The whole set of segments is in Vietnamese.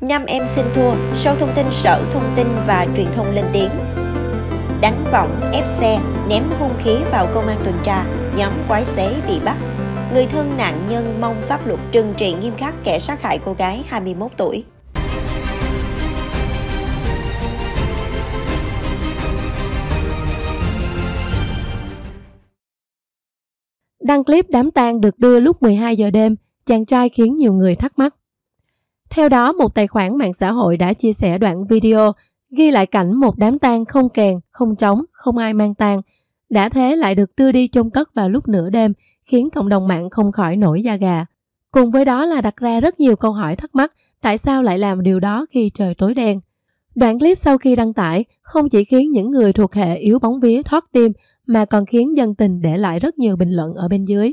năm em xin thua sau thông tin Sở Thông tin và Truyền thông lên tiếng. Đánh võng, ép xe, ném hung khí vào công an tuần tra, nhóm quái xế bị bắt. Người thân nạn nhân mong pháp luật trừng trị nghiêm khắc kẻ sát hại cô gái 21 tuổi. Đăng clip đám tang được đưa lúc 12 giờ đêm, chàng trai khiến nhiều người thắc mắc. Theo đó, một tài khoản mạng xã hội đã chia sẻ đoạn video ghi lại cảnh một đám tang không kèn, không trống, không ai mang tang. Đã thế lại được đưa đi chôn cất vào lúc nửa đêm, khiến cộng đồng mạng không khỏi nổi da gà. Cùng với đó là đặt ra rất nhiều câu hỏi thắc mắc tại sao lại làm điều đó khi trời tối đen. Đoạn clip sau khi đăng tải không chỉ khiến những người thuộc hệ yếu bóng vía thoát tim mà còn khiến dân tình để lại rất nhiều bình luận ở bên dưới.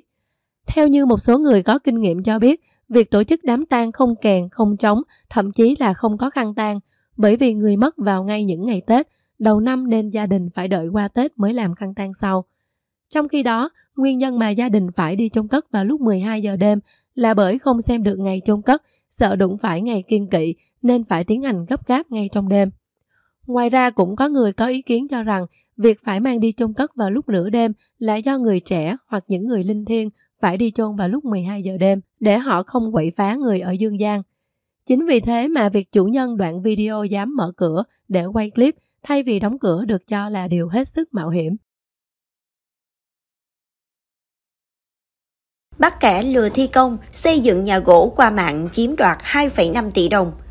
Theo như một số người có kinh nghiệm cho biết, việc tổ chức đám tang không kèn, không trống, thậm chí là không có khăn tang, bởi vì người mất vào ngay những ngày Tết, đầu năm nên gia đình phải đợi qua Tết mới làm khăn tang sau. Trong khi đó, nguyên nhân mà gia đình phải đi chôn cất vào lúc 12 giờ đêm là bởi không xem được ngày chôn cất, sợ đụng phải ngày kiên kỵ nên phải tiến hành gấp gáp ngay trong đêm. Ngoài ra cũng có người có ý kiến cho rằng việc phải mang đi chôn cất vào lúc nửa đêm là do người trẻ hoặc những người linh thiêng phải đi chôn vào lúc 12 giờ đêm để họ không quậy phá người ở Dương Giang. Chính vì thế mà việc chủ nhân đoạn video dám mở cửa để quay clip thay vì đóng cửa được cho là điều hết sức mạo hiểm. Bắt kẻ lừa thi công xây dựng nhà gỗ qua mạng chiếm đoạt 2,5 tỷ đồng –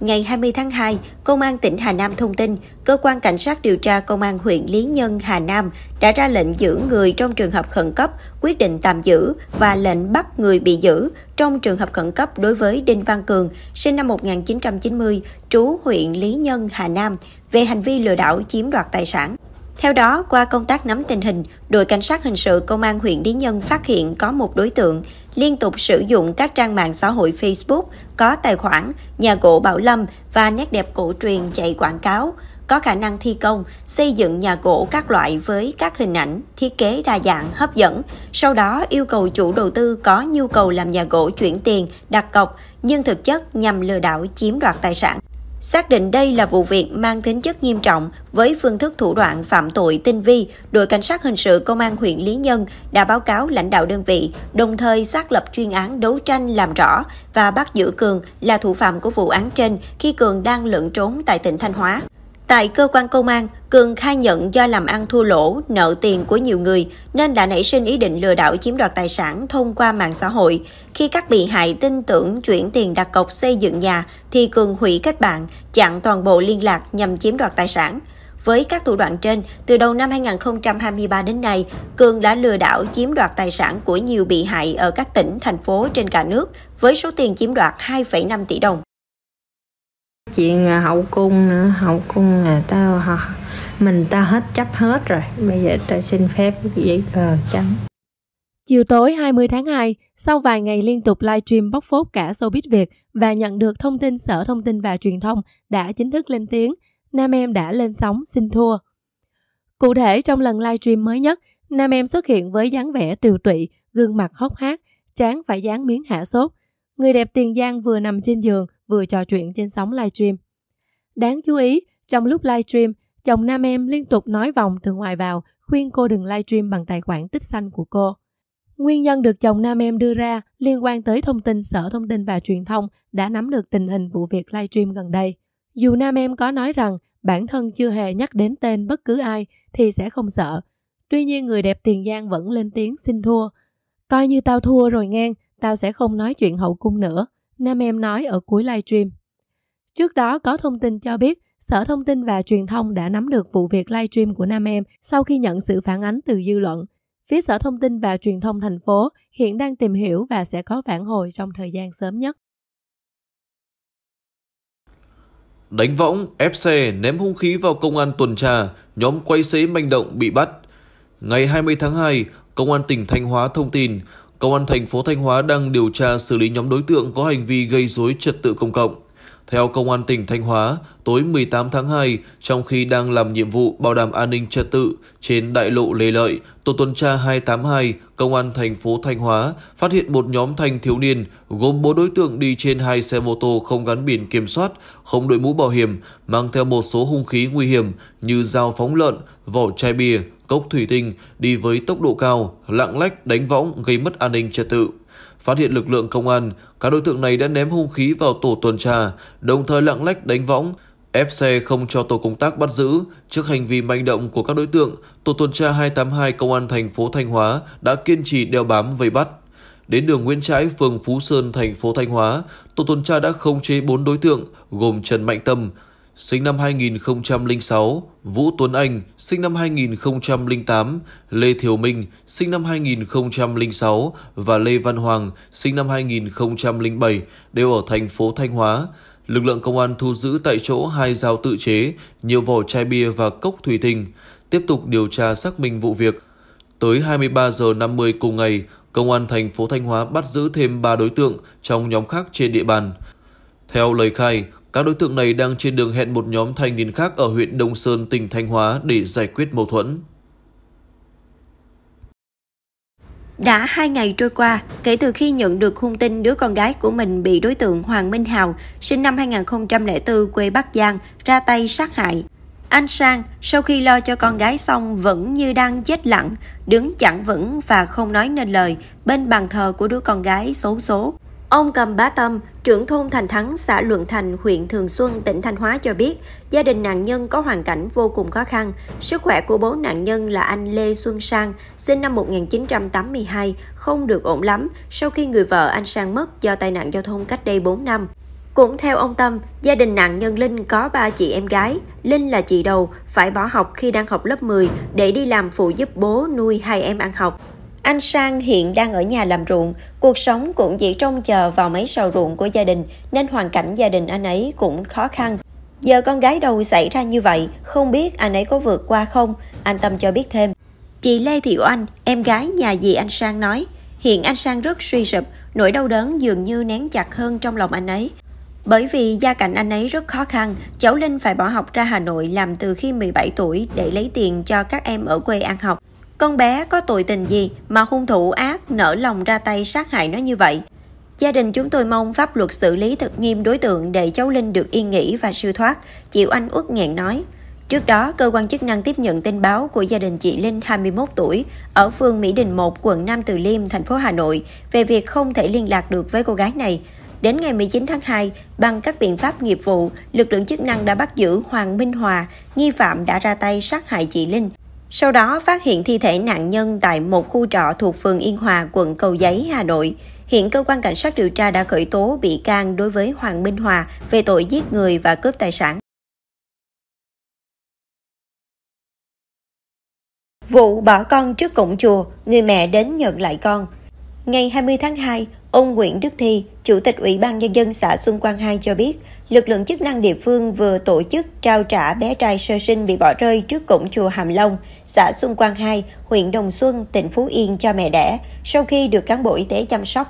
Ngày 20 tháng 2, Công an tỉnh Hà Nam thông tin, Cơ quan Cảnh sát điều tra Công an huyện Lý Nhân, Hà Nam đã ra lệnh giữ người trong trường hợp khẩn cấp, quyết định tạm giữ và lệnh bắt người bị giữ trong trường hợp khẩn cấp đối với Đinh Văn Cường, sinh năm 1990, trú huyện Lý Nhân, Hà Nam, về hành vi lừa đảo chiếm đoạt tài sản. Theo đó, qua công tác nắm tình hình, đội cảnh sát hình sự công an huyện Lý Nhân phát hiện có một đối tượng liên tục sử dụng các trang mạng xã hội Facebook có tài khoản nhà gỗ Bảo Lâm và nét đẹp cổ truyền chạy quảng cáo, có khả năng thi công, xây dựng nhà gỗ các loại với các hình ảnh, thiết kế đa dạng, hấp dẫn. Sau đó yêu cầu chủ đầu tư có nhu cầu làm nhà gỗ chuyển tiền, đặt cọc, nhưng thực chất nhằm lừa đảo chiếm đoạt tài sản. Xác định đây là vụ việc mang tính chất nghiêm trọng với phương thức thủ đoạn phạm tội tinh vi, đội cảnh sát hình sự công an huyện Lý Nhân đã báo cáo lãnh đạo đơn vị, đồng thời xác lập chuyên án đấu tranh làm rõ và bắt giữ Cường là thủ phạm của vụ án trên khi Cường đang lẫn trốn tại tỉnh Thanh Hóa. Tại cơ quan công an, Cường khai nhận do làm ăn thua lỗ, nợ tiền của nhiều người nên đã nảy sinh ý định lừa đảo chiếm đoạt tài sản thông qua mạng xã hội. Khi các bị hại tin tưởng chuyển tiền đặt cọc xây dựng nhà thì Cường hủy kết bạn, chặn toàn bộ liên lạc nhằm chiếm đoạt tài sản. Với các thủ đoạn trên, từ đầu năm 2023 đến nay, Cường đã lừa đảo chiếm đoạt tài sản của nhiều bị hại ở các tỉnh, thành phố trên cả nước với số tiền chiếm đoạt 2,5 tỷ đồng chuyện à, hậu cung nữa hậu cung là tao mình ta hết chấp hết rồi bây giờ tao xin phép giấy tờ trắng Chiều tối 20 tháng 2, sau vài ngày liên tục livestream bóc phốt cả showbiz Việt và nhận được thông tin Sở Thông tin và Truyền thông đã chính thức lên tiếng, Nam Em đã lên sóng xin thua. Cụ thể, trong lần livestream mới nhất, Nam Em xuất hiện với dáng vẻ tiều tụy, gương mặt hốc hác, trán phải dán miếng hạ sốt. Người đẹp Tiền Giang vừa nằm trên giường, vừa trò chuyện trên sóng livestream. Đáng chú ý, trong lúc livestream, chồng nam em liên tục nói vòng từ ngoài vào khuyên cô đừng livestream bằng tài khoản tích xanh của cô. Nguyên nhân được chồng nam em đưa ra liên quan tới thông tin Sở Thông tin và Truyền thông đã nắm được tình hình vụ việc livestream gần đây. Dù nam em có nói rằng bản thân chưa hề nhắc đến tên bất cứ ai thì sẽ không sợ. Tuy nhiên người đẹp Tiền Giang vẫn lên tiếng xin thua. Coi như tao thua rồi ngang, tao sẽ không nói chuyện hậu cung nữa nam em nói ở cuối livestream. Trước đó có thông tin cho biết Sở Thông tin và Truyền thông đã nắm được vụ việc livestream của Nam Em sau khi nhận sự phản ánh từ dư luận. Phía Sở Thông tin và Truyền thông thành phố hiện đang tìm hiểu và sẽ có phản hồi trong thời gian sớm nhất. Đánh võng, ép xe, ném hung khí vào công an tuần tra, nhóm quay xế manh động bị bắt. Ngày 20 tháng 2, Công an tỉnh Thanh Hóa thông tin Công an thành phố Thanh Hóa đang điều tra xử lý nhóm đối tượng có hành vi gây rối trật tự công cộng. Theo Công an tỉnh Thanh Hóa, tối 18 tháng 2, trong khi đang làm nhiệm vụ bảo đảm an ninh trật tự trên đại lộ Lê Lợi, tổ tuần tra 282, Công an thành phố Thanh Hóa phát hiện một nhóm thanh thiếu niên gồm bốn đối tượng đi trên hai xe mô tô không gắn biển kiểm soát, không đội mũ bảo hiểm, mang theo một số hung khí nguy hiểm như dao phóng lợn, vỏ chai bia, cốc thủy tinh đi với tốc độ cao, lạng lách đánh võng gây mất an ninh trật tự. Phát hiện lực lượng công an, các đối tượng này đã ném hung khí vào tổ tuần tra, đồng thời lạng lách đánh võng, ép xe không cho tổ công tác bắt giữ. Trước hành vi manh động của các đối tượng, tổ tuần tra 282 công an thành phố Thanh Hóa đã kiên trì đeo bám vây bắt. Đến đường Nguyễn Trãi, phường Phú Sơn, thành phố Thanh Hóa, tổ tuần tra đã khống chế 4 đối tượng gồm Trần Mạnh Tâm, sinh năm 2006, Vũ Tuấn Anh, sinh năm 2008, Lê Thiều Minh, sinh năm 2006 và Lê Văn Hoàng, sinh năm 2007, đều ở thành phố Thanh Hóa. Lực lượng công an thu giữ tại chỗ hai dao tự chế, nhiều vỏ chai bia và cốc thủy tinh, tiếp tục điều tra xác minh vụ việc. Tới 23 giờ 50 cùng ngày, công an thành phố Thanh Hóa bắt giữ thêm 3 đối tượng trong nhóm khác trên địa bàn. Theo lời khai, các đối tượng này đang trên đường hẹn một nhóm thanh niên khác ở huyện Đông Sơn, tỉnh Thanh Hóa để giải quyết mâu thuẫn. Đã hai ngày trôi qua, kể từ khi nhận được hung tin đứa con gái của mình bị đối tượng Hoàng Minh Hào, sinh năm 2004 quê Bắc Giang, ra tay sát hại. Anh Sang, sau khi lo cho con gái xong vẫn như đang chết lặng, đứng chẳng vững và không nói nên lời bên bàn thờ của đứa con gái xấu số. số. Ông Cầm Bá Tâm, trưởng thôn Thành Thắng, xã Luận Thành, huyện Thường Xuân, tỉnh Thanh Hóa cho biết, gia đình nạn nhân có hoàn cảnh vô cùng khó khăn. Sức khỏe của bố nạn nhân là anh Lê Xuân Sang, sinh năm 1982, không được ổn lắm sau khi người vợ anh Sang mất do tai nạn giao thông cách đây 4 năm. Cũng theo ông Tâm, gia đình nạn nhân Linh có ba chị em gái. Linh là chị đầu, phải bỏ học khi đang học lớp 10 để đi làm phụ giúp bố nuôi hai em ăn học. Anh Sang hiện đang ở nhà làm ruộng, cuộc sống cũng chỉ trông chờ vào mấy sầu ruộng của gia đình nên hoàn cảnh gia đình anh ấy cũng khó khăn. Giờ con gái đầu xảy ra như vậy, không biết anh ấy có vượt qua không? Anh Tâm cho biết thêm. Chị Lê Thị Oanh, em gái nhà dì anh Sang nói, hiện anh Sang rất suy sụp, nỗi đau đớn dường như nén chặt hơn trong lòng anh ấy. Bởi vì gia cảnh anh ấy rất khó khăn, cháu Linh phải bỏ học ra Hà Nội làm từ khi 17 tuổi để lấy tiền cho các em ở quê ăn học. Con bé có tội tình gì mà hung thủ ác nở lòng ra tay sát hại nó như vậy? Gia đình chúng tôi mong pháp luật xử lý thật nghiêm đối tượng để cháu Linh được yên nghỉ và siêu thoát, chị Anh uất nghẹn nói. Trước đó, cơ quan chức năng tiếp nhận tin báo của gia đình chị Linh 21 tuổi ở phường Mỹ Đình 1, quận Nam Từ Liêm, thành phố Hà Nội về việc không thể liên lạc được với cô gái này. Đến ngày 19 tháng 2, bằng các biện pháp nghiệp vụ, lực lượng chức năng đã bắt giữ Hoàng Minh Hòa, nghi phạm đã ra tay sát hại chị Linh. Sau đó phát hiện thi thể nạn nhân tại một khu trọ thuộc phường Yên Hòa, quận Cầu Giấy, Hà Nội. Hiện cơ quan cảnh sát điều tra đã khởi tố bị can đối với Hoàng Minh Hòa về tội giết người và cướp tài sản. Vụ bỏ con trước cổng chùa, người mẹ đến nhận lại con. Ngày 20 tháng 2, ông Nguyễn Đức Thi, Chủ tịch Ủy ban Nhân dân xã Xuân Quang 2 cho biết, lực lượng chức năng địa phương vừa tổ chức trao trả bé trai sơ sinh bị bỏ rơi trước cổng chùa Hàm Long, xã Xuân Quang 2, huyện Đồng Xuân, tỉnh Phú Yên cho mẹ đẻ, sau khi được cán bộ y tế chăm sóc.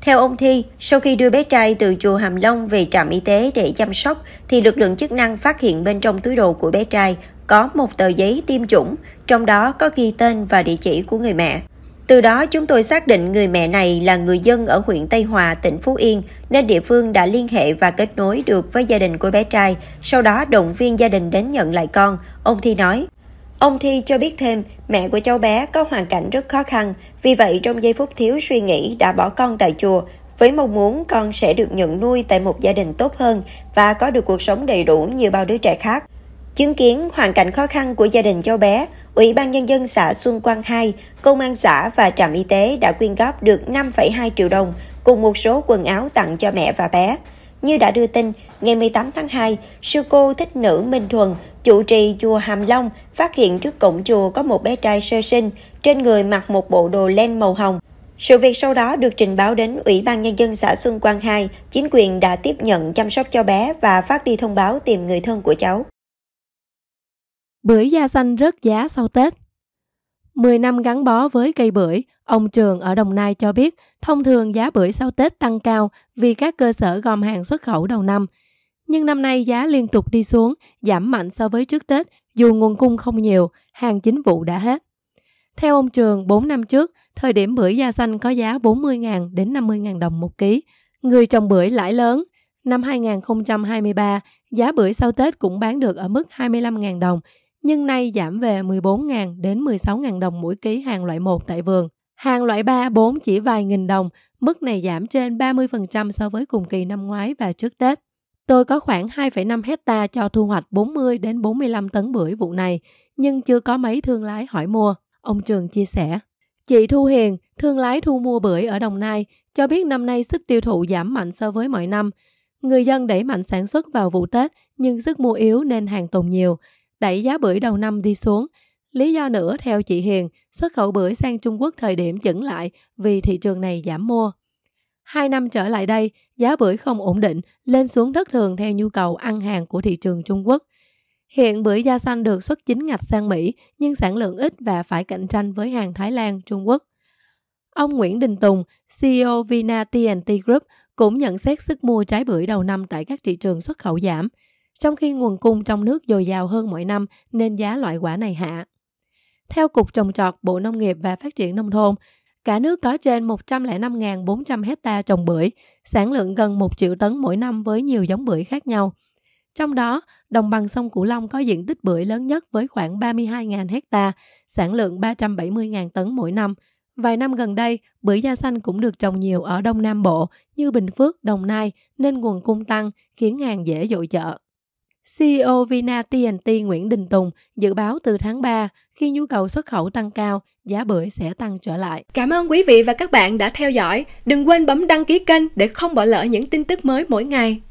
Theo ông Thi, sau khi đưa bé trai từ chùa Hàm Long về trạm y tế để chăm sóc, thì lực lượng chức năng phát hiện bên trong túi đồ của bé trai có một tờ giấy tiêm chủng, trong đó có ghi tên và địa chỉ của người mẹ. Từ đó chúng tôi xác định người mẹ này là người dân ở huyện Tây Hòa, tỉnh Phú Yên, nên địa phương đã liên hệ và kết nối được với gia đình của bé trai, sau đó động viên gia đình đến nhận lại con, ông Thi nói. Ông Thi cho biết thêm, mẹ của cháu bé có hoàn cảnh rất khó khăn, vì vậy trong giây phút thiếu suy nghĩ đã bỏ con tại chùa, với mong muốn con sẽ được nhận nuôi tại một gia đình tốt hơn và có được cuộc sống đầy đủ như bao đứa trẻ khác. Chứng kiến hoàn cảnh khó khăn của gia đình cháu bé, Ủy ban Nhân dân xã Xuân Quang 2, Công an xã và trạm y tế đã quyên góp được 5,2 triệu đồng cùng một số quần áo tặng cho mẹ và bé. Như đã đưa tin, ngày 18 tháng 2, sư cô thích nữ Minh Thuần, chủ trì chùa Hàm Long, phát hiện trước cổng chùa có một bé trai sơ sinh, trên người mặc một bộ đồ len màu hồng. Sự việc sau đó được trình báo đến Ủy ban Nhân dân xã Xuân Quang 2, chính quyền đã tiếp nhận chăm sóc cho bé và phát đi thông báo tìm người thân của cháu. Bưởi da xanh rớt giá sau Tết 10 năm gắn bó với cây bưởi, ông Trường ở Đồng Nai cho biết thông thường giá bưởi sau Tết tăng cao vì các cơ sở gom hàng xuất khẩu đầu năm. Nhưng năm nay giá liên tục đi xuống, giảm mạnh so với trước Tết dù nguồn cung không nhiều, hàng chính vụ đã hết. Theo ông Trường, 4 năm trước, thời điểm bưởi da xanh có giá 40.000 đến 50.000 đồng một ký. Người trồng bưởi lãi lớn. Năm 2023, giá bưởi sau Tết cũng bán được ở mức 25.000 đồng, nhưng nay giảm về 14.000 đến 16.000 đồng mỗi ký hàng loại 1 tại vườn. Hàng loại 3, 4 chỉ vài nghìn đồng, mức này giảm trên 30% so với cùng kỳ năm ngoái và trước Tết. Tôi có khoảng 2,5 hecta cho thu hoạch 40 đến 45 tấn bưởi vụ này, nhưng chưa có mấy thương lái hỏi mua, ông Trường chia sẻ. Chị Thu Hiền, thương lái thu mua bưởi ở Đồng Nai, cho biết năm nay sức tiêu thụ giảm mạnh so với mọi năm. Người dân đẩy mạnh sản xuất vào vụ Tết nhưng sức mua yếu nên hàng tồn nhiều đẩy giá bưởi đầu năm đi xuống. Lý do nữa, theo chị Hiền, xuất khẩu bưởi sang Trung Quốc thời điểm chững lại vì thị trường này giảm mua. Hai năm trở lại đây, giá bưởi không ổn định, lên xuống thất thường theo nhu cầu ăn hàng của thị trường Trung Quốc. Hiện bưởi da xanh được xuất chính ngạch sang Mỹ, nhưng sản lượng ít và phải cạnh tranh với hàng Thái Lan, Trung Quốc. Ông Nguyễn Đình Tùng, CEO Vina TNT Group, cũng nhận xét sức mua trái bưởi đầu năm tại các thị trường xuất khẩu giảm trong khi nguồn cung trong nước dồi dào hơn mỗi năm nên giá loại quả này hạ. Theo Cục Trồng trọt Bộ Nông nghiệp và Phát triển Nông thôn, cả nước có trên 105.400 hecta trồng bưởi, sản lượng gần 1 triệu tấn mỗi năm với nhiều giống bưởi khác nhau. Trong đó, đồng bằng sông Cửu Long có diện tích bưởi lớn nhất với khoảng 32.000 hecta, sản lượng 370.000 tấn mỗi năm. Vài năm gần đây, bưởi da xanh cũng được trồng nhiều ở Đông Nam Bộ như Bình Phước, Đồng Nai nên nguồn cung tăng khiến hàng dễ dội chợ. CEO Vina TNT Nguyễn Đình Tùng dự báo từ tháng 3, khi nhu cầu xuất khẩu tăng cao, giá bưởi sẽ tăng trở lại. Cảm ơn quý vị và các bạn đã theo dõi. Đừng quên bấm đăng ký kênh để không bỏ lỡ những tin tức mới mỗi ngày.